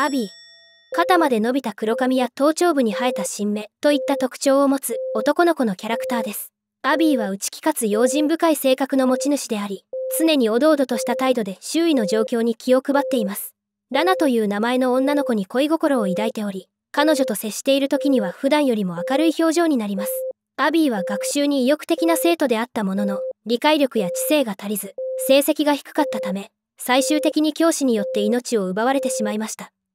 アビー肩まで伸びた黒髪や頭頂部に生えた新芽といった特徴を持つ男の子のキャラクターですアビーは内気かつ用心深い性格の持ち主であり常におどおどとした態度で周囲の状況に気を配っていますラナという名前の女の子に恋心を抱いており彼女と接している時には普段よりも明るい表情になりますアビーは学習に意欲的な生徒であったものの理解力や知性が足りず成績が低かったため最終的に教師によって命を奪われてしまいました